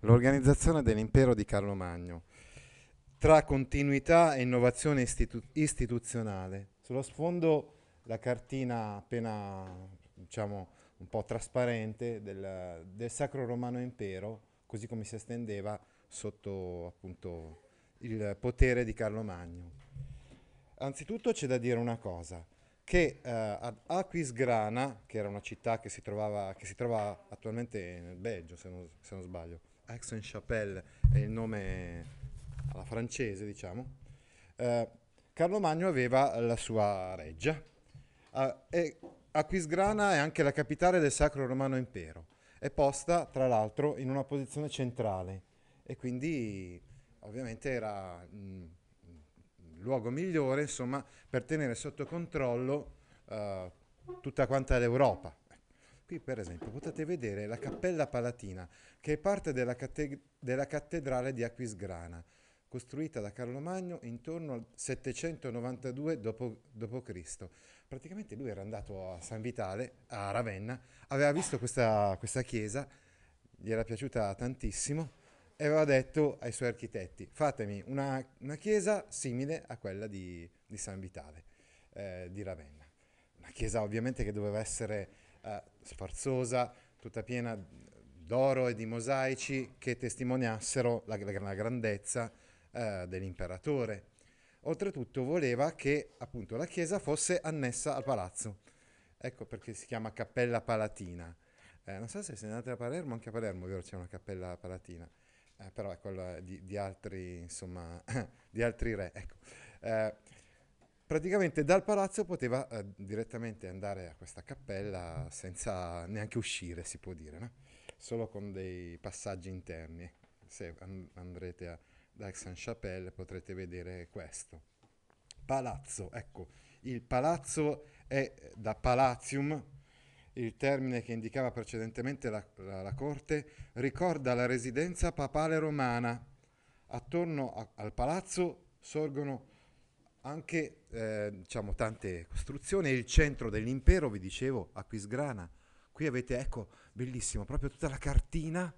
l'organizzazione dell'impero di Carlo Magno, tra continuità e innovazione istitu- istituzionale. Sullo sfondo la cartina appena, diciamo, un po' trasparente del, del Sacro Romano Impero, così come si estendeva sotto appunto il potere di Carlo Magno. Anzitutto c'è da dire una cosa, che eh, ad Aquisgrana, che era una città che si, trovava, che si trova attualmente nel Belgio, se non, se non sbaglio, Aix-en-Chapelle è il nome alla francese, diciamo, eh, Carlo Magno aveva la sua reggia. Eh, e Aquisgrana è anche la capitale del Sacro Romano Impero. È posta, tra l'altro, in una posizione centrale e quindi ovviamente era mm, il luogo migliore, insomma, per tenere sotto controllo eh, tutta quanta l'Europa, Qui per esempio potete vedere la Cappella Palatina, che è parte della, cate della cattedrale di Aquisgrana, costruita da Carlo Magno intorno al 792 d.C. Praticamente lui era andato a San Vitale, a Ravenna, aveva visto questa, questa chiesa, gli era piaciuta tantissimo e aveva detto ai suoi architetti fatemi una, una chiesa simile a quella di, di San Vitale, eh, di Ravenna. Una chiesa ovviamente che doveva essere eh, sfarzosa, tutta piena d'oro e di mosaici che testimoniassero la, la grandezza eh, dell'imperatore. Oltretutto voleva che appunto la chiesa fosse annessa al palazzo, ecco perché si chiama Cappella Palatina. Eh, non so se siete andati a Palermo, anche a Palermo vero, c'è una Cappella Palatina, eh, però è ecco, quella di, di, altri, insomma, di altri re. Ecco. Eh, praticamente dal palazzo poteva eh, direttamente andare a questa cappella senza neanche uscire, si può dire, no? solo con dei passaggi interni. Se andrete a, aix en chapelle potrete vedere questo. Palazzo, ecco, il palazzo è da palatium, il termine che indicava precedentemente la, la, la corte, ricorda la residenza papale romana. Attorno a, al palazzo sorgono anche eh, diciamo, tante costruzioni, il centro dell'impero, vi dicevo, Aquisgrana, Qui avete, ecco, bellissimo, proprio tutta la cartina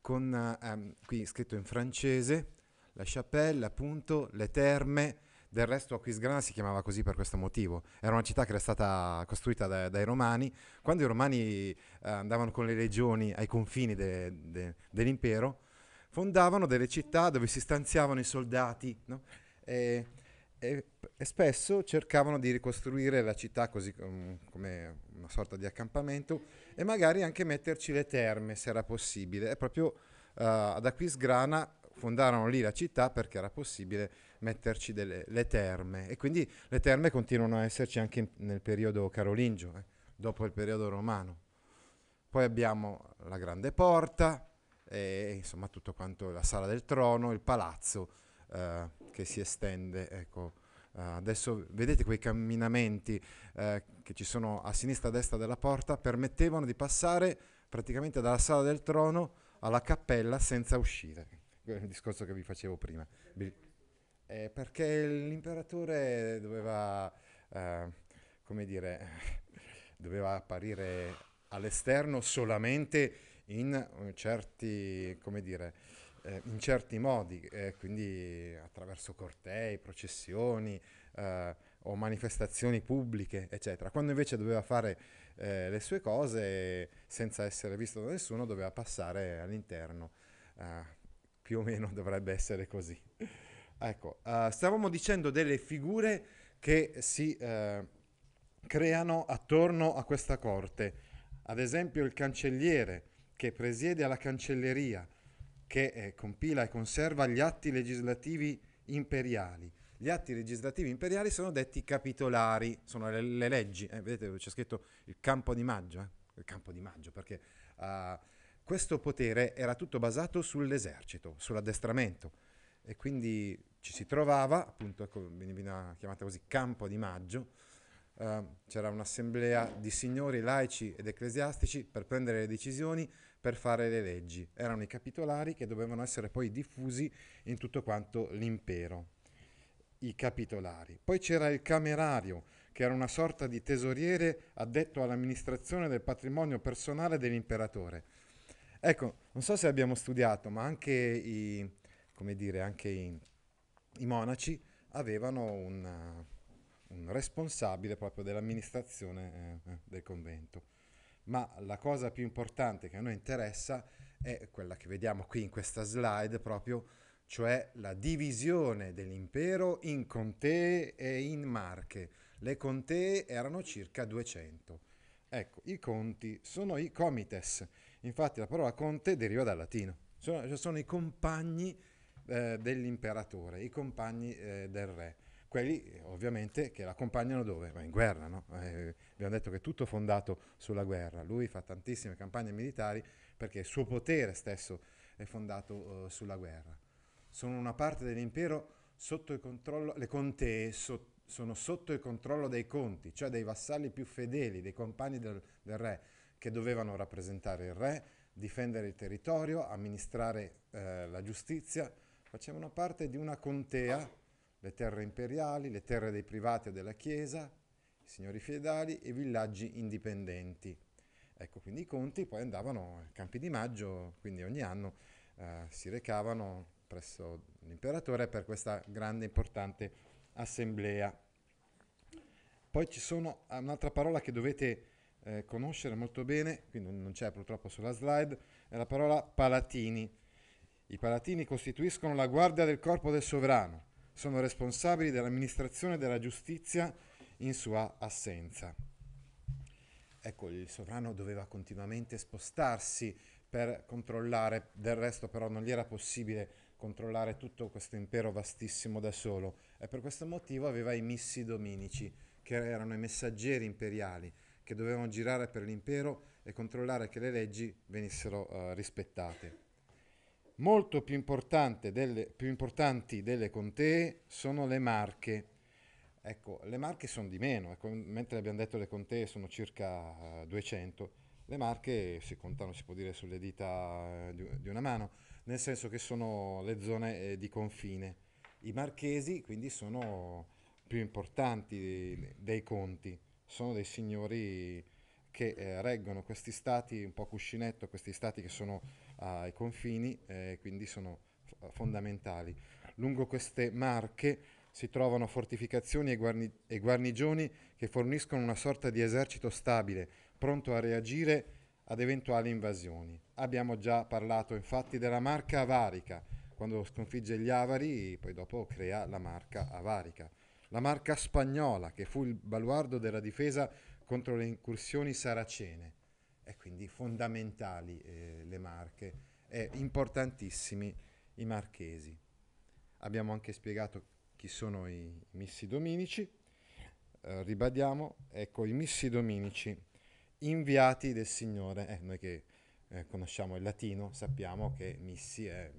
con, ehm, qui scritto in francese, la chapelle, appunto, le terme. Del resto Aquisgrana si chiamava così per questo motivo. Era una città che era stata costruita da, dai Romani. Quando i Romani eh, andavano con le legioni ai confini de, de, dell'impero, fondavano delle città dove si stanziavano i soldati. No? E, e, e, spesso cercavano di ricostruire la città così um, come una sorta di accampamento e magari anche metterci le terme se era possibile. E proprio uh, ad Aquisgrana fondarono lì la città perché era possibile metterci delle, le terme e quindi le terme continuano a esserci anche in, nel periodo carolingio, eh, dopo il periodo romano. Poi abbiamo la grande porta e insomma tutto quanto, la sala del trono, il palazzo eh, che si estende. Ecco. Uh, adesso vedete quei camminamenti eh, che ci sono a sinistra e a destra della porta, permettevano di passare praticamente dalla sala del trono alla cappella senza uscire. Il discorso che vi facevo prima. Eh, perché l'imperatore doveva, eh, come dire, doveva apparire all'esterno solamente in eh, certi, come dire, eh, in certi modi, eh, quindi attraverso cortei, processioni eh, o manifestazioni pubbliche, eccetera. Quando invece doveva fare eh, le sue cose senza essere visto da nessuno, doveva passare all'interno. Eh, più o meno dovrebbe essere così. ecco, eh, stavamo dicendo delle figure che si creano attorno a questa corte. Ad esempio il cancelliere che presiede alla cancelleria, che eh, compila e conserva gli atti legislativi imperiali. Gli atti legislativi imperiali sono detti capitolari, sono le, le leggi. Eh, vedete dove c'è scritto il campo di maggio? Eh? Il campo di maggio, perché uh, questo potere era tutto basato sull'esercito, sull'addestramento. E quindi ci si trovava, appunto, ecco, veniva chiamata così campo di maggio, Ehm, c'era un'assemblea di signori laici ed ecclesiastici per prendere le decisioni, per fare le leggi. Erano i capitolari che dovevano essere poi diffusi in tutto quanto l'impero. I capitolari. Poi c'era il camerario, che era una sorta di tesoriere addetto all'amministrazione del patrimonio personale dell'imperatore. Ecco, non so se abbiamo studiato, ma anche i, come dire, anche i, i monaci avevano una, un responsabile proprio dell'amministrazione eh, eh, del convento. Ma la cosa più importante che a noi interessa è quella che vediamo qui in questa slide proprio, cioè la divisione dell'impero in contee e in marche. Le contee erano circa 200. Ecco, i conti sono i comites. Infatti la parola conte deriva dal latino. Sono, sono i compagni eh, dell'imperatore, i compagni eh, del re quelli eh, ovviamente che l'accompagnano dove? Ma in guerra, no? eh, abbiamo detto che è tutto fondato sulla guerra, lui fa tantissime campagne militari perché il suo potere stesso è fondato eh, sulla guerra. Sono una parte dell'impero sotto il controllo, le contee so, sono sotto il controllo dei conti, cioè dei vassalli più fedeli, dei compagni del, del re, che dovevano rappresentare il re, difendere il territorio, amministrare eh, la giustizia, facevano parte di una contea le terre imperiali, le terre dei privati e della Chiesa, i signori feudali e i villaggi indipendenti. Ecco, quindi i conti poi andavano ai campi di maggio, quindi ogni anno eh, si recavano presso l'imperatore per questa grande importante assemblea. Poi ci sono eh, un'altra parola che dovete eh, conoscere molto bene, qui non c'è purtroppo sulla slide, è la parola palatini. I palatini costituiscono la guardia del corpo del sovrano, sono responsabili dell'amministrazione della giustizia in sua assenza. Ecco, il sovrano doveva continuamente spostarsi per controllare, del resto però non gli era possibile controllare tutto questo impero vastissimo da solo e per questo motivo aveva i missi dominici, che erano i messaggeri imperiali, che dovevano girare per l'impero e controllare che le leggi venissero uh, rispettate. Molto più, delle, più importanti delle contee sono le Marche. Ecco, le Marche sono di meno, ecco, mentre abbiamo detto le contee sono circa 200, eh, le Marche si contano, si può dire, sulle dita eh, di, di, una mano, nel senso che sono le zone eh, di confine. I marchesi quindi sono più importanti dei, dei conti, sono dei signori che eh, reggono questi stati un po' cuscinetto, questi stati che sono ai confini eh, e quindi sono f- fondamentali. Lungo queste marche si trovano fortificazioni e, guarni- e guarnigioni che forniscono una sorta di esercito stabile, pronto a reagire ad eventuali invasioni. Abbiamo già parlato infatti della marca avarica, quando sconfigge gli avari, poi dopo crea la marca avarica. La marca spagnola, che fu il baluardo della difesa contro le incursioni saracene e quindi fondamentali eh, le Marche e importantissimi i marchesi. Abbiamo anche spiegato chi sono i missi dominici, eh, ribadiamo, ecco i missi dominici, inviati del Signore, eh, noi che eh, conosciamo il latino sappiamo che missi è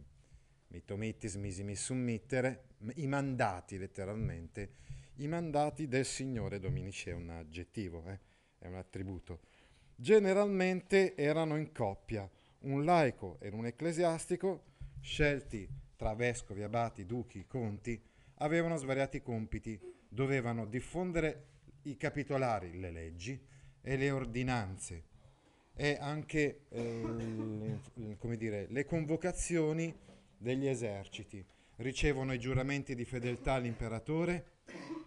mitomittis misi missum i mandati letteralmente i mandati del Signore Dominici è un aggettivo, eh? è un attributo. Generalmente erano in coppia, un laico e un ecclesiastico, scelti tra vescovi, abati, duchi, conti, avevano svariati compiti, dovevano diffondere i capitolari, le leggi e le ordinanze e anche eh, le, dire, le convocazioni degli eserciti ricevono i giuramenti di fedeltà all'imperatore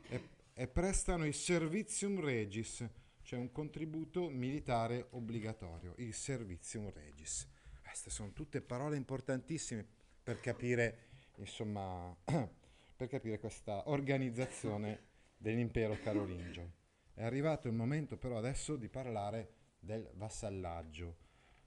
e, e prestano il servizium regis, cioè un contributo militare obbligatorio, il servizium regis. Queste sono tutte parole importantissime per capire, insomma, per capire questa organizzazione dell'impero carolingio. È arrivato il momento però adesso di parlare del vassallaggio,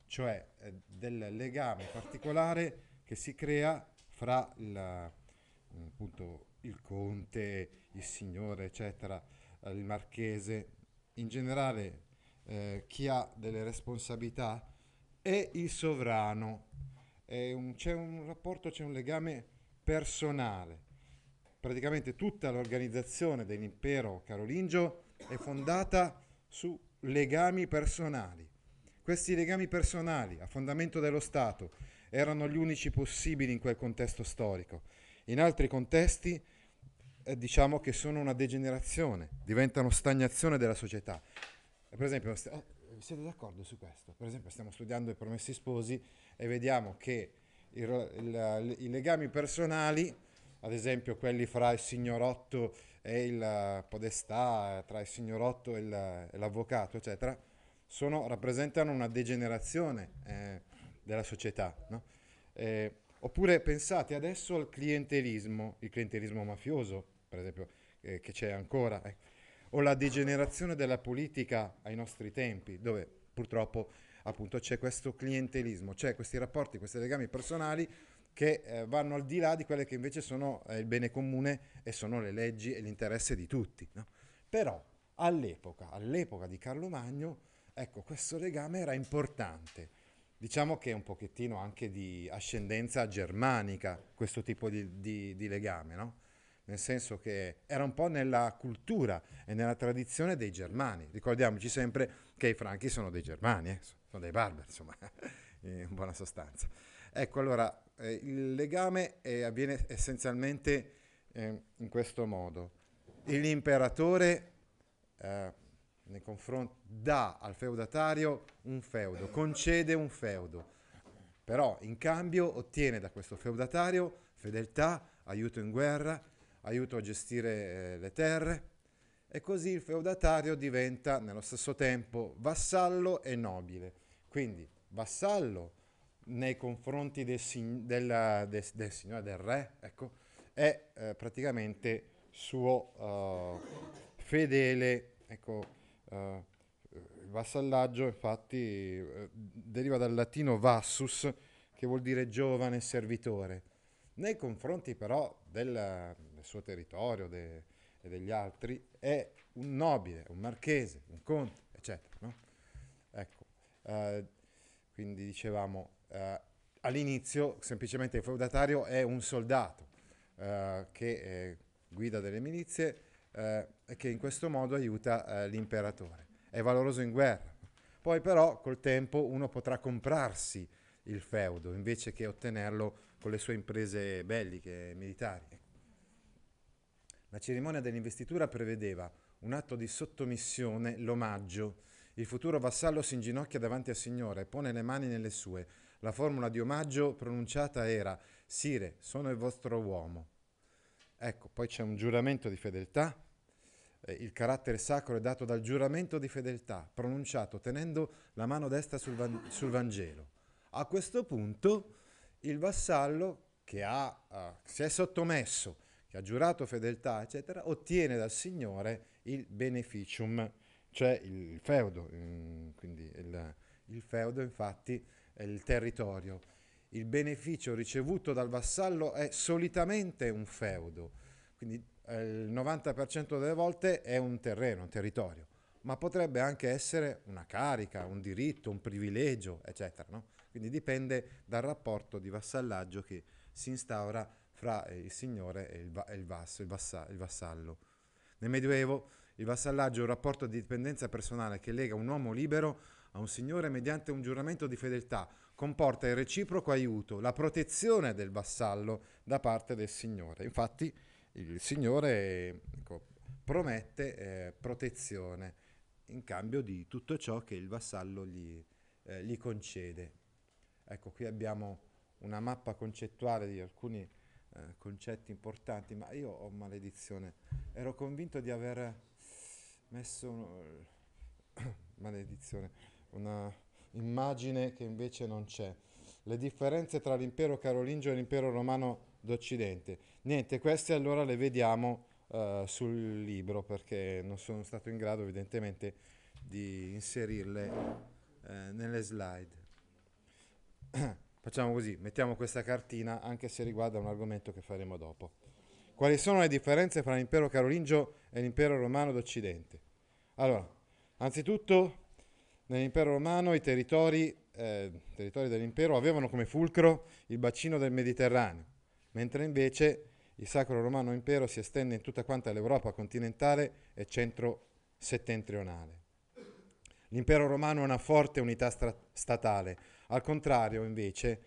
cioè eh, del legame particolare che si crea fra la, eh, appunto, il conte, il signore, eccetera, eh, il marchese, in generale eh, chi ha delle responsabilità e il sovrano. Un, c'è un rapporto, c'è un legame personale. Praticamente tutta l'organizzazione dell'impero carolingio è fondata su legami personali. Questi legami personali, a fondamento dello Stato, erano gli unici possibili in quel contesto storico. In altri contesti eh, diciamo che sono una degenerazione, diventano stagnazione della società. Per esempio, st- eh, siete d'accordo su questo? Per esempio stiamo studiando i promessi sposi e vediamo che il, il, il, i legami personali, ad esempio quelli fra il signorotto e il eh, podestà, tra il signorotto e, il, e l'avvocato, eccetera, sono, rappresentano una degenerazione. Eh, della società. No? Eh, oppure pensate adesso al clientelismo, il clientelismo mafioso, per esempio, eh, che c'è ancora, eh. o la degenerazione della politica ai nostri tempi, dove purtroppo appunto c'è questo clientelismo, c'è questi rapporti, questi legami personali che eh, vanno al di là di quelle che invece sono eh, il bene comune e sono le leggi e l'interesse di tutti. No? Però all'epoca, all'epoca di Carlo Magno, ecco, questo legame era importante Diciamo che è un pochettino anche di ascendenza germanica questo tipo di, di, di legame, no? nel senso che era un po' nella cultura e nella tradizione dei germani. Ricordiamoci sempre che i franchi sono dei germani, eh? sono dei barbari, insomma, in buona sostanza. Ecco, allora, eh, il legame eh, avviene essenzialmente eh, in questo modo. L'imperatore eh, nei confronti, dà al feudatario un feudo, concede un feudo, però in cambio ottiene da questo feudatario fedeltà, aiuto in guerra, aiuto a gestire eh, le terre e così il feudatario diventa nello stesso tempo vassallo e nobile. Quindi vassallo nei confronti del, sig- della, de- del signore, del re, ecco, è eh, praticamente suo uh, fedele, ecco, Uh, il vassallaggio infatti eh, deriva dal latino vassus, che vuol dire giovane servitore, nei confronti però della, del suo territorio de, e degli altri è un nobile, un marchese, un conte, eccetera. No? Ecco, uh, quindi dicevamo uh, all'inizio semplicemente il feudatario è un soldato uh, che eh, guida delle milizie eh, che in questo modo aiuta eh, l'imperatore. È valoroso in guerra. Poi però col tempo uno potrà comprarsi il feudo invece che ottenerlo con le sue imprese belliche, e militari. La cerimonia dell'investitura prevedeva un atto di sottomissione, l'omaggio. Il futuro vassallo si inginocchia davanti al Signore e pone le mani nelle sue. La formula di omaggio pronunciata era Sire, sono il vostro uomo. Ecco, poi c'è un giuramento di fedeltà. Eh, il carattere sacro è dato dal giuramento di fedeltà, pronunciato tenendo la mano destra sul, van- sul Vangelo. A questo punto il vassallo che ha, uh, si è sottomesso, che ha giurato fedeltà, eccetera, ottiene dal Signore il beneficium, cioè il feudo. Mm, quindi il, il feudo, infatti, è il territorio il beneficio ricevuto dal vassallo è solitamente un feudo, quindi eh, il 90% delle volte è un terreno, un territorio, ma potrebbe anche essere una carica, un diritto, un privilegio, eccetera. No? Quindi dipende dal rapporto di vassallaggio che si instaura fra eh, il signore e il, va- il, vasso, il, vassa- il vassallo. Nel Medioevo il vassallaggio è un rapporto di dipendenza personale che lega un uomo libero a un Signore mediante un giuramento di fedeltà comporta il reciproco aiuto, la protezione del vassallo da parte del Signore. Infatti il Signore ecco, promette eh, protezione in cambio di tutto ciò che il vassallo gli, eh, gli concede. Ecco, qui abbiamo una mappa concettuale di alcuni eh, concetti importanti, ma io ho maledizione. Ero convinto di aver messo... Un... maledizione una immagine che invece non c'è. Le differenze tra l'impero carolingio e l'impero romano d'Occidente. Niente, queste allora le vediamo uh, sul libro perché non sono stato in grado evidentemente di inserirle uh, nelle slide. Facciamo così, mettiamo questa cartina anche se riguarda un argomento che faremo dopo. Quali sono le differenze tra l'impero carolingio e l'impero romano d'Occidente? Allora, anzitutto Nell'impero romano i territori, eh, territori dell'impero avevano come fulcro il bacino del Mediterraneo, mentre invece il Sacro Romano Impero si estende in tutta quanta l'Europa continentale e centro-settentrionale. L'impero romano ha una forte unità stra- statale, al contrario invece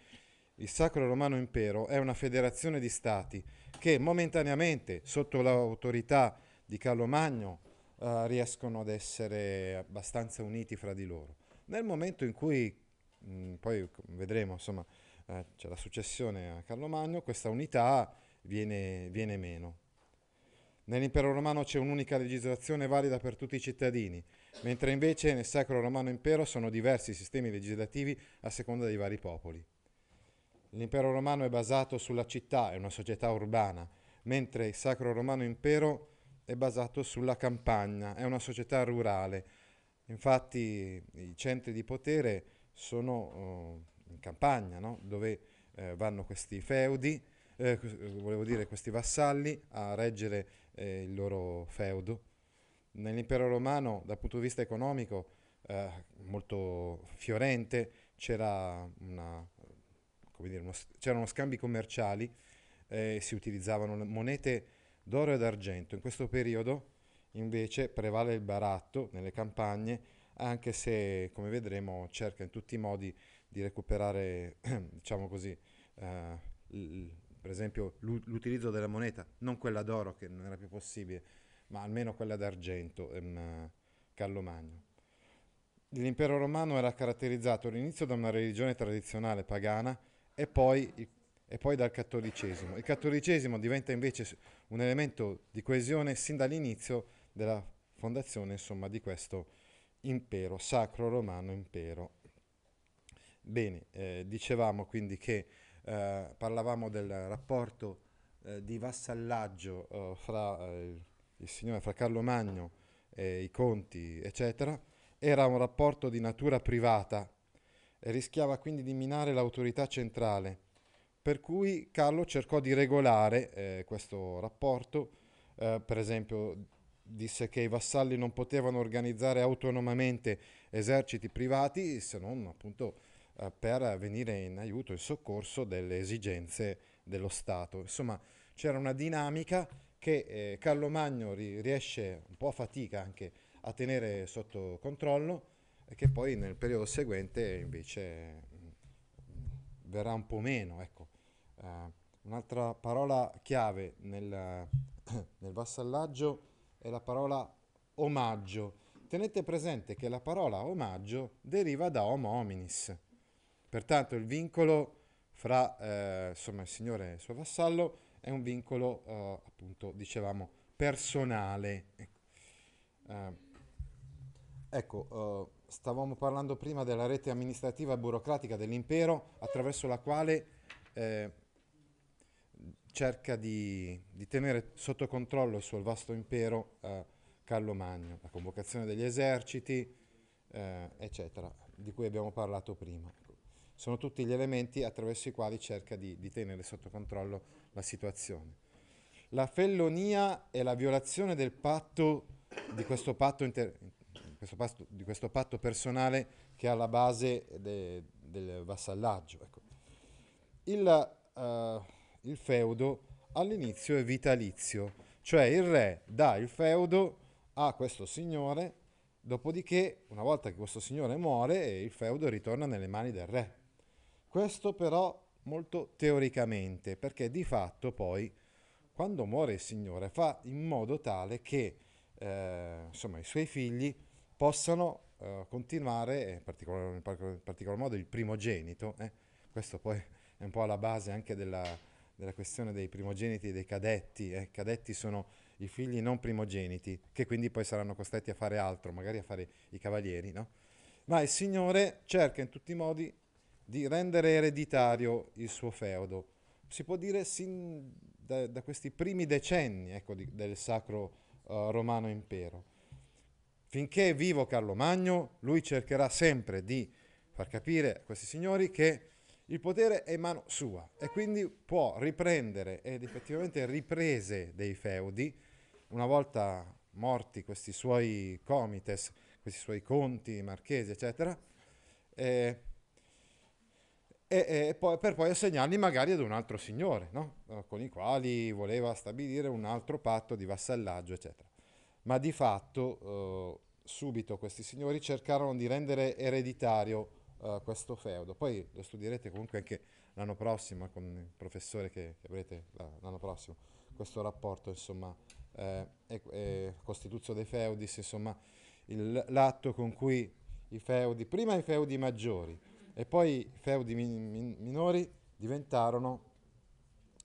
il Sacro Romano Impero è una federazione di stati che momentaneamente, sotto l'autorità di Carlo Magno, eh, riescono ad essere abbastanza uniti fra di loro. Nel momento in cui, mh, mm, poi vedremo, insomma, eh, c'è la successione a Carlo Magno, questa unità viene, viene meno. Nell'impero romano c'è un'unica legislazione valida per tutti i cittadini, mentre invece nel Sacro Romano Impero sono diversi i sistemi legislativi a seconda dei vari popoli. L'impero romano è basato sulla città, è una società urbana, mentre il Sacro Romano Impero è è basato sulla campagna, è una società rurale. Infatti i centri di potere sono uh, in campagna, no? dove uh, vanno questi feudi, eh, volevo dire questi vassalli, a reggere eh, il loro feudo. Nell'impero romano, dal punto di vista economico, eh, molto fiorente, c'era una, dire, uno, c'erano scambi commerciali, eh, si utilizzavano monete d'oro e d'argento. In questo periodo invece prevale il baratto nelle campagne, anche se, come vedremo, cerca in tutti i modi di recuperare, diciamo così, eh, l- per esempio l'utilizzo della moneta, non quella d'oro che non era più possibile, ma almeno quella d'argento, ehm, Carlo Magno. L'impero romano era caratterizzato all'inizio da una religione tradizionale pagana e poi e poi dal cattolicesimo. Il cattolicesimo diventa invece un elemento di coesione sin dall'inizio della fondazione insomma, di questo impero, sacro romano impero. Bene, eh, dicevamo quindi che eh, parlavamo del rapporto eh, di vassallaggio eh, fra eh, il Signore, fra Carlo Magno e i conti, eccetera, era un rapporto di natura privata e rischiava quindi di minare l'autorità centrale per cui Carlo cercò di regolare eh, questo rapporto, eh, per esempio disse che i vassalli non potevano organizzare autonomamente eserciti privati se non appunto eh, per venire in aiuto e soccorso delle esigenze dello Stato. Insomma c'era una dinamica che eh, Carlo Magno ri- riesce un po' a fatica anche a tenere sotto controllo e che poi nel periodo seguente invece mm, verrà un po' meno. Ecco. Uh, un'altra parola chiave nel, nel vassallaggio è la parola omaggio. Tenete presente che la parola omaggio deriva da homo hominis, pertanto il vincolo fra eh, insomma, il Signore e il suo vassallo è un vincolo, eh, appunto, dicevamo, personale. Eh, ecco, eh, stavamo parlando prima della rete amministrativa e burocratica dell'impero attraverso la quale eh, cerca di, di, tenere sotto controllo il suo vasto impero eh, Carlo Magno, la convocazione degli eserciti, eh, eccetera, di cui abbiamo parlato prima. Ecco, sono tutti gli elementi attraverso i quali cerca di, di tenere sotto controllo la situazione. La fellonia è la violazione del patto, di questo patto, inter, questo patto, di questo patto personale che è alla base de, del vassallaggio. Ecco. Il, uh, il feudo all'inizio è vitalizio, cioè il re dà il feudo a questo signore, dopodiché una volta che questo signore muore il feudo ritorna nelle mani del re. Questo però molto teoricamente, perché di fatto poi quando muore il signore fa in modo tale che eh, insomma, i suoi figli possano eh, continuare, in particolar, in particolar, modo il primogenito, eh, questo poi è un po' alla base anche della, della questione dei primogeniti e dei cadetti. eh. cadetti sono i figli non primogeniti, che quindi poi saranno costretti a fare altro, magari a fare i cavalieri, no? Ma il Signore cerca in tutti i modi di rendere ereditario il suo feudo. Si può dire sin da, da questi primi decenni ecco, di, del sacro uh, romano impero. Finché è vivo Carlo Magno, lui cercherà sempre di far capire a questi signori che il potere è in mano sua e quindi può riprendere ed effettivamente riprese dei feudi, una volta morti questi suoi comites, questi suoi conti marchesi, eccetera, e, e, e poi, per poi assegnarli magari ad un altro signore, no? Eh, con i quali voleva stabilire un altro patto di vassallaggio, eccetera. Ma di fatto eh, subito questi signori cercarono di rendere ereditario eh, questo feudo. Poi lo studierete comunque anche l'anno prossimo eh, con il professore che, che avrete l'anno prossimo, questo rapporto insomma, eh, è, è Costituzio dei Feudis, insomma il, l'atto con cui i feudi, prima i feudi maggiori e poi i feudi min, min, minori diventarono,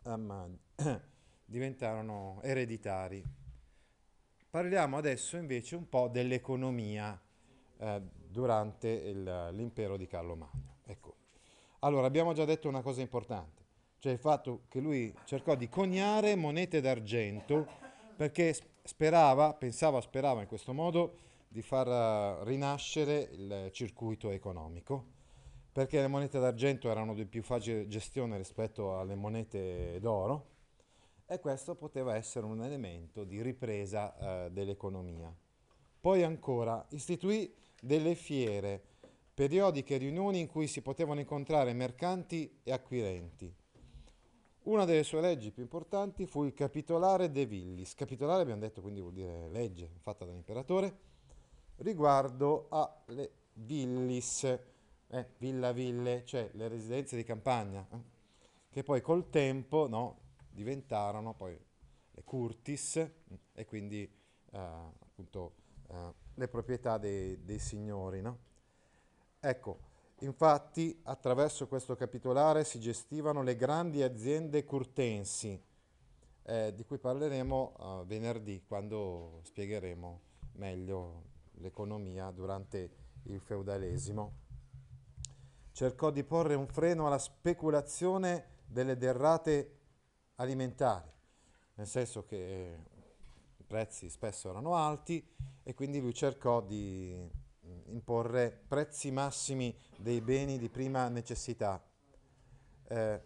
um, diventarono ereditari. Parliamo adesso invece un po' dell'economia eh, durante l'impero di Carlo Magno. Ecco. Allora, abbiamo già detto una cosa importante, cioè il fatto che lui cercò di coniare monete d'argento perché sperava, pensava, sperava in questo modo di far eh, rinascere il circuito economico, perché le monete d'argento erano di più facile gestione rispetto alle monete d'oro e questo poteva essere un elemento di ripresa eh, dell'economia. Poi ancora istituì delle fiere, periodiche riunioni in cui si potevano incontrare mercanti e acquirenti. Una delle sue leggi più importanti fu il capitolare de Villis. Capitolare abbiamo detto quindi vuol dire legge fatta dall'imperatore riguardo alle villis, eh, villa ville, cioè le residenze di campagna, eh, che poi col tempo no, diventarono poi le curtis eh, e quindi eh, appunto eh, le proprietà dei, dei signori. No? Ecco, infatti attraverso questo capitolare si gestivano le grandi aziende curtensi, eh, di cui parleremo eh, venerdì quando spiegheremo meglio l'economia durante il feudalesimo. Cercò di porre un freno alla speculazione delle derrate alimentari, nel senso che eh, prezzi spesso erano alti e quindi lui cercò di mm, imporre prezzi massimi dei beni di prima necessità, eh,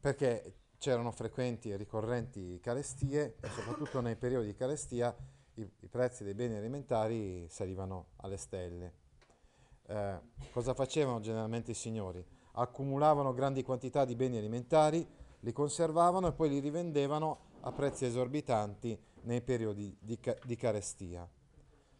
perché c'erano frequenti e ricorrenti carestie e soprattutto nei periodi di carestia i, i prezzi dei beni alimentari salivano alle stelle. Eh, cosa facevano generalmente i signori? Accumulavano grandi quantità di beni alimentari, li conservavano e poi li rivendevano a prezzi esorbitanti nei periodi di, ca- di carestia.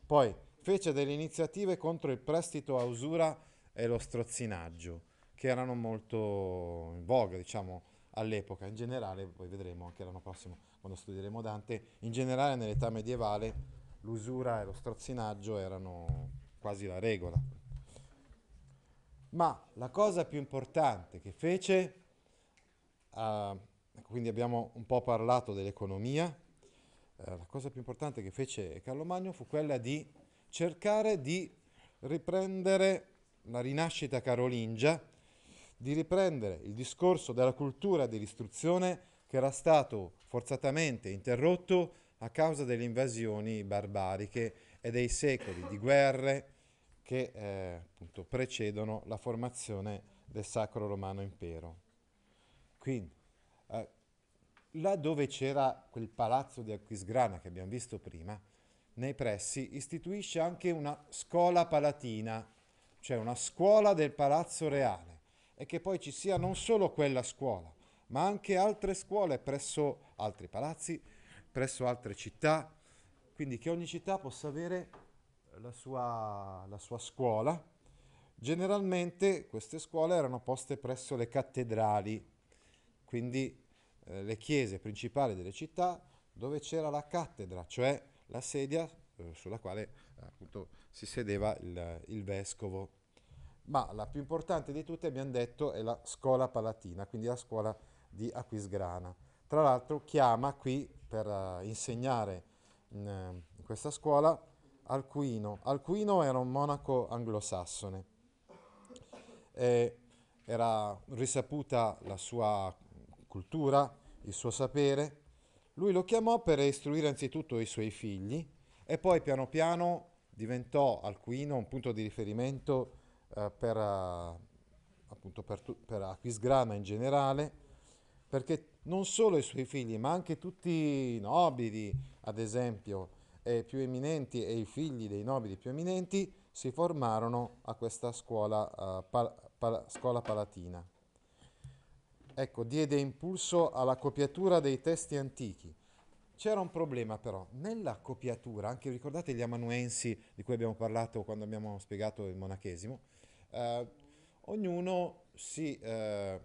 Poi fece delle iniziative contro il prestito a usura e lo strozzinaggio, che erano molto in voga, diciamo, all'epoca. In generale, poi vedremo anche l'anno prossimo, quando studieremo Dante, in generale nell'età medievale l'usura e lo strozzinaggio erano quasi la regola. Ma la cosa più importante che fece... Uh, Ecco, quindi abbiamo un po' parlato dell'economia. Eh, la cosa più importante che fece Carlo Magno fu quella di cercare di riprendere la rinascita carolingia, di riprendere il discorso della cultura dell'istruzione che era stato forzatamente interrotto a causa delle invasioni barbariche e dei secoli di guerre che eh, appunto, precedono la formazione del Sacro Romano Impero. Quindi eh, là dove c'era quel palazzo di Aquisgrana che abbiamo visto prima, nei pressi, istituisce anche una scuola palatina, cioè una scuola del palazzo reale, e che poi ci sia non solo quella scuola, ma anche altre scuole presso altri palazzi, presso altre città, quindi che ogni città possa avere la sua, la sua scuola. Generalmente queste scuole erano poste presso le cattedrali quindi eh, le chiese principali delle città dove c'era la cattedra, cioè la sedia eh, sulla quale appunto, si sedeva il, il, vescovo. Ma la più importante di tutte, abbiamo detto, è la scuola palatina, quindi la scuola di Aquisgrana. Tra l'altro chiama qui per uh, insegnare in, eh, in, questa scuola Alcuino. Alcuino era un monaco anglosassone. E era risaputa la sua cultura, il suo sapere. Lui lo chiamò per istruire anzitutto i suoi figli e poi piano piano diventò Alcuino un punto di riferimento eh, per, uh, appunto per, per Aquisgrana in generale, perché non solo i suoi figli, ma anche tutti i nobili, ad esempio, eh, più eminenti e i figli dei nobili più eminenti si formarono a questa scuola, uh, pal- pal- scuola palatina ecco, diede impulso alla copiatura dei testi antichi. C'era un problema però, nella copiatura, anche ricordate gli amanuensi di cui abbiamo parlato quando abbiamo spiegato il monachesimo, eh, ognuno si, eh,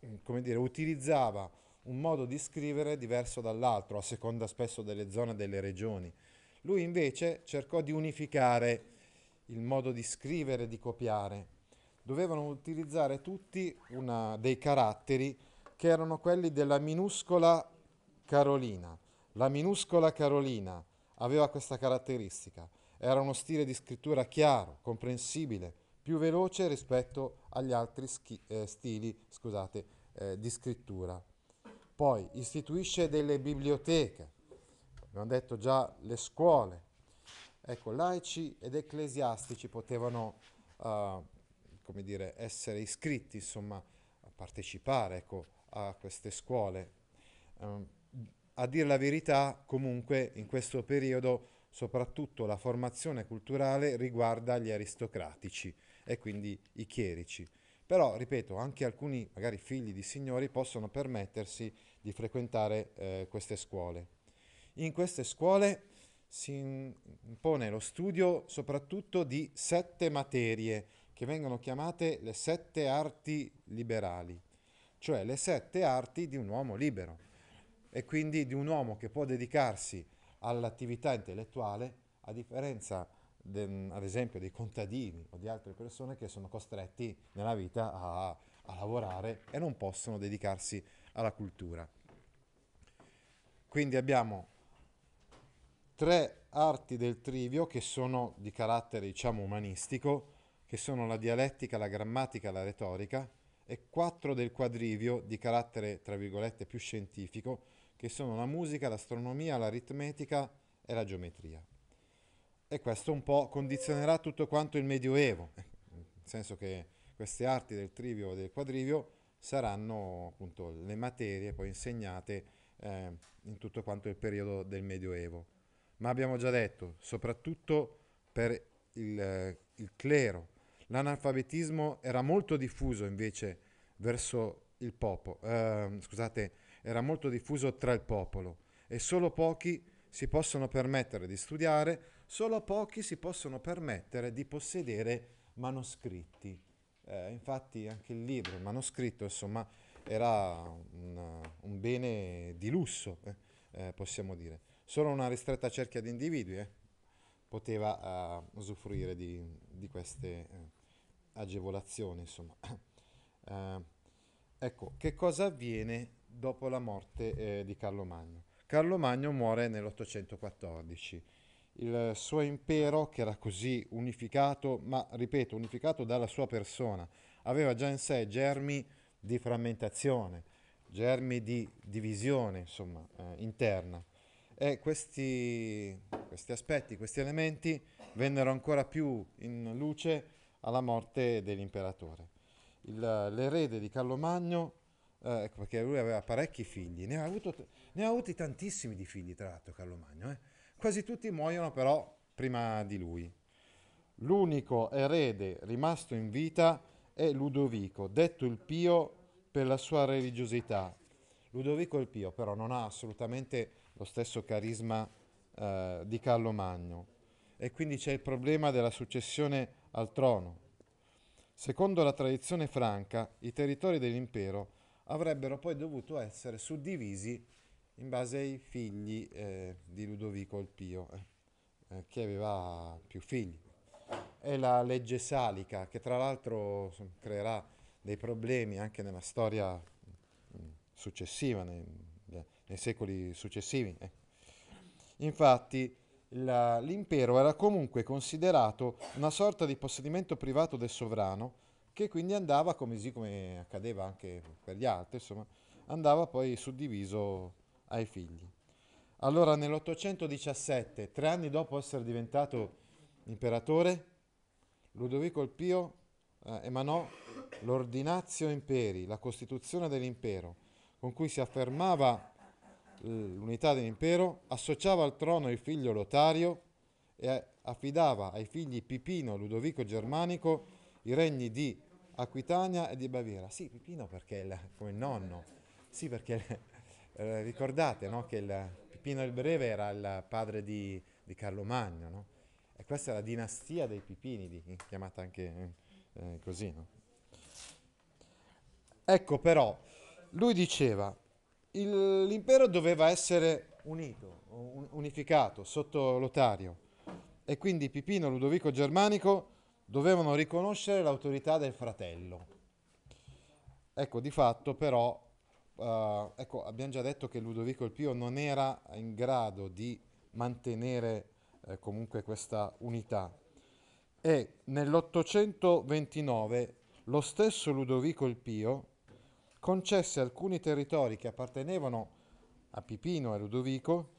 dire, utilizzava un modo di scrivere diverso dall'altro, a seconda spesso delle zone delle regioni. Lui invece cercò di unificare il modo di scrivere e di copiare dovevano utilizzare tutti una, dei caratteri che erano quelli della minuscola Carolina. La minuscola Carolina aveva questa caratteristica, era uno stile di scrittura chiaro, comprensibile, più veloce rispetto agli altri schi, eh, stili scusate, eh, di scrittura. Poi istituisce delle biblioteche, abbiamo detto già le scuole. Ecco, laici ed ecclesiastici potevano eh, come dire, essere iscritti, insomma, a partecipare ecco, a queste scuole. Um, a dire la verità, comunque, in questo periodo soprattutto la formazione culturale riguarda gli aristocratici e quindi i chierici. Però, ripeto, anche alcuni, magari figli di signori, possono permettersi di frequentare eh, queste scuole. In queste scuole si impone lo studio soprattutto di sette materie, che vengono chiamate le sette arti liberali, cioè le sette arti di un uomo libero e quindi di un uomo che può dedicarsi all'attività intellettuale a differenza de, ad esempio dei contadini o di altre persone che sono costretti nella vita a, a lavorare e non possono dedicarsi alla cultura. Quindi abbiamo tre arti del trivio che sono di carattere diciamo umanistico, che sono la dialettica, la grammatica, la retorica, e quattro del quadrivio di carattere, tra virgolette, più scientifico, che sono la musica, l'astronomia, l'aritmetica e la geometria. E questo un po' condizionerà tutto quanto il Medioevo, nel senso che queste arti del trivio e del quadrivio saranno appunto le materie poi insegnate eh, in tutto quanto il periodo del Medioevo. Ma abbiamo già detto, soprattutto per il, eh, il clero, L'analfabetismo era molto diffuso invece verso il popolo, eh, scusate, era molto diffuso tra il popolo e solo pochi si possono permettere di studiare, solo pochi si possono permettere di possedere manoscritti. Eh, infatti anche il libro, il manoscritto, insomma, era un, un bene di lusso, eh, eh, possiamo dire. Solo una ristretta cerchia di individui eh, poteva eh, usufruire di, di queste eh, agevolazione, insomma. Uh, ecco, che cosa avviene dopo la morte eh, di Carlo Magno? Carlo Magno muore nell'814. Il suo impero, che era così unificato, ma ripeto, unificato dalla sua persona, aveva già in sé germi di frammentazione, germi di divisione, insomma, eh, interna. E questi, questi aspetti, questi elementi vennero ancora più in luce alla morte dell'imperatore. Il, l'erede di Carlo Magno, eh, ecco, perché lui aveva parecchi figli, ne ha, avuto, ne ha avuti tantissimi di figli, tra l'altro, Carlo Magno. Eh. Quasi tutti muoiono però prima di lui. L'unico erede rimasto in vita è Ludovico, detto il Pio per la sua religiosità. Ludovico il Pio però non ha assolutamente lo stesso carisma eh, di Carlo Magno e quindi c'è il problema della successione al trono. Secondo la tradizione franca, i territori dell'impero avrebbero poi dovuto essere suddivisi in base ai figli eh, di Ludovico il Pio, eh, eh che aveva più figli. È la legge salica, che tra l'altro creerà dei problemi anche nella storia mm, successiva, nei, nei secoli successivi. Eh. Infatti, l'impero era comunque considerato una sorta di possedimento privato del sovrano che quindi andava, come, come accadeva anche per gli altri, insomma, andava poi suddiviso ai figli. Allora nell'817, tre anni dopo essere diventato imperatore, Ludovico il Pio eh, emanò l'ordinazio imperi, la costituzione dell'impero, con cui si affermava l'unità dell'impero, associava al trono il figlio Lotario e affidava ai figli Pipino, Ludovico Germanico i regni di Aquitania e di Baviera. Sì, Pipino perché il, come il nonno. Sì, perché eh, ricordate no, che il, Pipino il Breve era il padre di, di Carlo Magno, no? E questa è la dinastia dei Pipinidi, chiamata anche eh, così, no? Ecco però, lui diceva, il, l'impero doveva essere unito, un, unificato sotto Lotario e quindi Pipino e Ludovico Germanico dovevano riconoscere l'autorità del fratello. Ecco, di fatto però, eh, ecco, abbiamo già detto che Ludovico il Pio non era in grado di mantenere eh, comunque questa unità. E nell'829 lo stesso Ludovico il Pio concesse alcuni territori che appartenevano a Pipino e Ludovico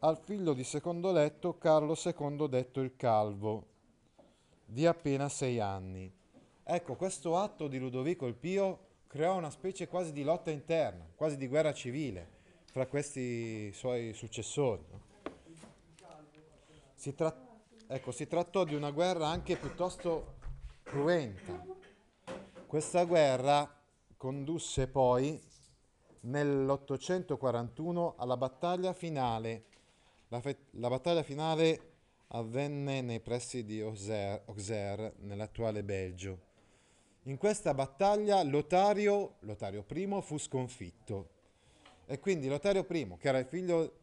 al figlio di secondo letto Carlo II detto il Calvo, di appena sei anni. Ecco, questo atto di Ludovico il Pio creò una specie quasi di lotta interna, quasi di guerra civile fra questi suoi successori. Si, tra- ecco, si trattò di una guerra anche piuttosto cruenta. Questa guerra Condusse poi nell'841 alla battaglia finale. La, fe- la battaglia finale avvenne nei pressi di Auxerre, nell'attuale Belgio. In questa battaglia Lotario, Lotario I fu sconfitto e quindi Lotario I, che era il figlio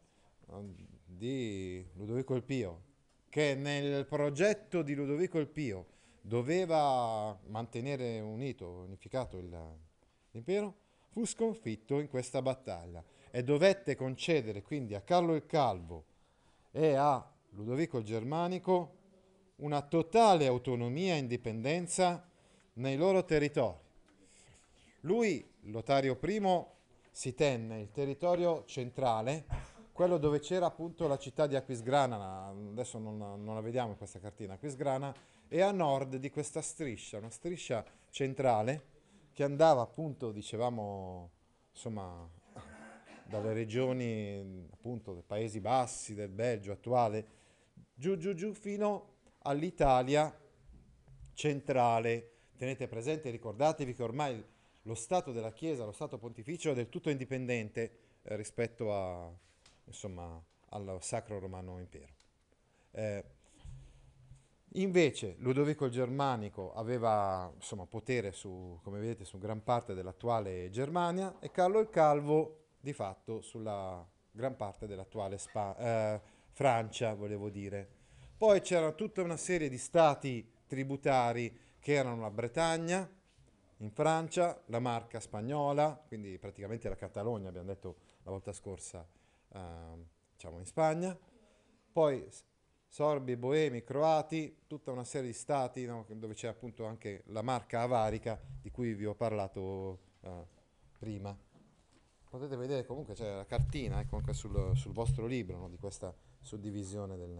ehm, di Ludovico il Pio, che nel progetto di Ludovico il Pio doveva mantenere unito, unificato il, L'impero fu sconfitto in questa battaglia e dovette concedere quindi a Carlo il Calvo e a Ludovico il Germanico una totale autonomia e indipendenza nei loro territori. Lui, Lotario I, si tenne il territorio centrale, quello dove c'era appunto la città di Aquisgrana, adesso non, non la vediamo in questa cartina, Aquisgrana, e a nord di questa striscia, una striscia centrale che andava appunto, dicevamo, insomma, dalle regioni appunto dei Paesi Bassi, del Belgio attuale, giù giù giù fino all'Italia centrale. Tenete presente, ricordatevi che ormai lo Stato della Chiesa, lo Stato pontificio è del tutto indipendente eh, rispetto a, insomma, al Sacro Romano Impero. Eh, Invece Ludovico il Germanico aveva insomma, potere su, come vedete, su gran parte dell'attuale Germania e Carlo il Calvo di fatto sulla gran parte dell'attuale eh, Francia, volevo dire. Poi c'era tutta una serie di stati tributari che erano la Bretagna, in Francia, la Marca spagnola, quindi praticamente la Catalogna, abbiamo detto la volta scorsa, eh, diciamo in Spagna, poi sorbi, boemi, croati, tutta una serie di stati no, dove c'è appunto anche la marca avarica di cui vi ho parlato eh, prima. Potete vedere comunque c'è la cartina ecco, anche sul, sul, vostro libro no, di questa suddivisione del,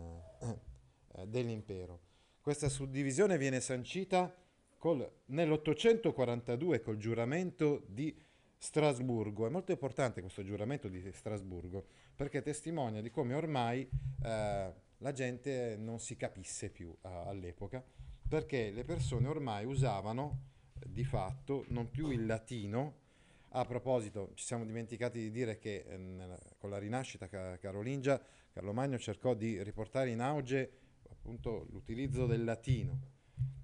eh, eh dell'impero. Questa suddivisione viene sancita col, nell'842 col giuramento di Strasburgo. È molto importante questo giuramento di Strasburgo perché testimonia di come ormai eh, la gente non si capisse più uh, all'epoca, perché le persone ormai usavano di fatto non più il latino. A proposito, ci siamo dimenticati di dire che eh, nella, con la rinascita ca- carolingia Carlo Magno cercò di riportare in auge appunto l'utilizzo del latino,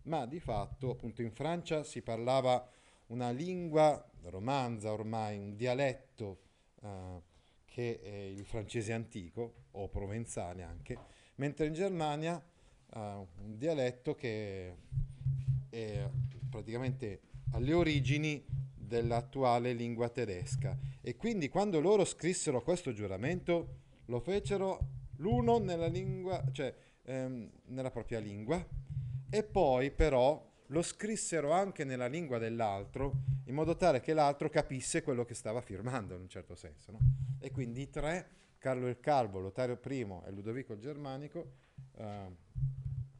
ma di fatto appunto in Francia si parlava una lingua romanza ormai, un dialetto eh, che è eh, il francese antico o provenzale anche, mentre in Germania uh, un dialetto che è praticamente alle origini dell'attuale lingua tedesca. E quindi quando loro scrissero questo giuramento, lo fecero l'uno nella lingua, cioè ehm, nella propria lingua, e poi però lo scrissero anche nella lingua dell'altro, in modo tale che l'altro capisse quello che stava firmando in un certo senso. No? E quindi i tre Carlo il Calvo, Lotario I e Ludovico il Germanico eh,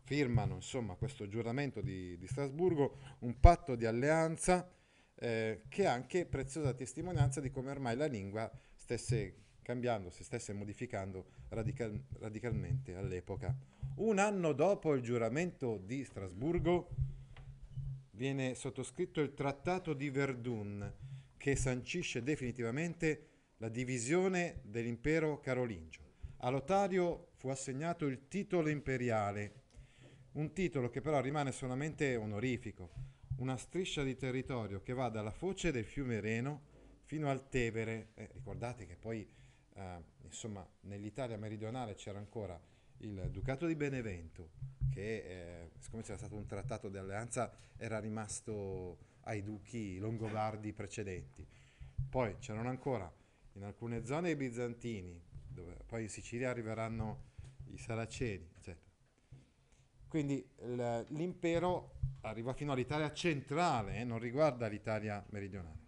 firmano insomma, questo giuramento di, di, Strasburgo, un patto di alleanza eh, che è anche preziosa testimonianza di come ormai la lingua stesse cambiando, si stesse modificando radical- radicalmente all'epoca. Un anno dopo il giuramento di Strasburgo viene sottoscritto il Trattato di Verdun che sancisce definitivamente la divisione dell'impero carolingio. A Lotario fu assegnato il titolo imperiale, un titolo che però rimane solamente onorifico, una striscia di territorio che va dalla foce del fiume Reno fino al Tevere. Eh, ricordate che poi eh, insomma, nell'Italia meridionale c'era ancora il Ducato di Benevento, che eh, siccome c'era stato un trattato di alleanza era rimasto ai duchi longobardi precedenti. Poi c'erano ancora in alcune zone i bizantini, dove poi in Sicilia arriveranno i saraceni, eccetera. Quindi l'impero arriva fino all'Italia centrale, eh, non riguarda l'Italia meridionale.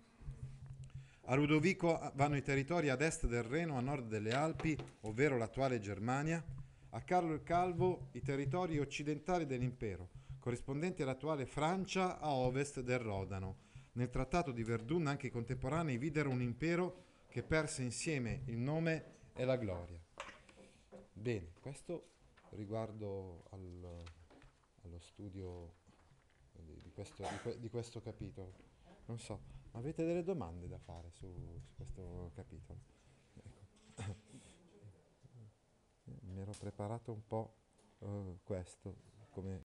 A Ludovico vanno i territori ad est del Reno, a nord delle Alpi, ovvero l'attuale Germania, a Carlo il Calvo i territori occidentali dell'impero, corrispondenti all'attuale Francia a ovest del Rodano. Nel Trattato di Verdun anche i contemporanei videro un impero che perse insieme il nome e la gloria. Bene, questo riguardo al, allo studio di questo, di, questo, capitolo. Non so, avete delle domande da fare su, su questo capitolo? Ecco. Mi ero preparato un po' eh, questo come...